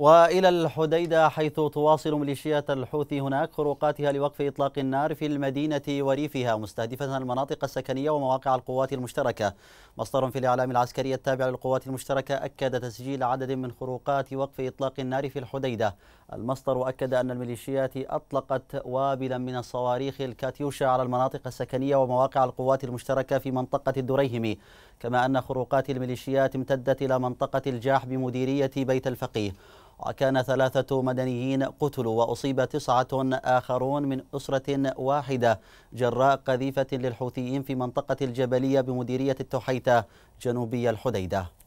وإلى الحديدة حيث تواصل ميليشيات الحوثي هناك خروقاتها لوقف إطلاق النار في المدينة وريفها مستهدفة المناطق السكنية ومواقع القوات المشتركة مصدر في الإعلام العسكري التابع للقوات المشتركة أكد تسجيل عدد من خروقات وقف إطلاق النار في الحديدة المصدر أكد أن الميليشيات أطلقت وابلا من الصواريخ الكاتيوشا على المناطق السكنية ومواقع القوات المشتركة في منطقة الدريهم كما أن خروقات الميليشيات امتدت إلى منطقة الجاح بمديرية بيت الفقيه وكان ثلاثة مدنيين قتلوا وأصيب تسعة آخرون من أسرة واحدة جراء قذيفة للحوثيين في منطقة الجبلية بمديرية التحيتة جنوبي الحديدة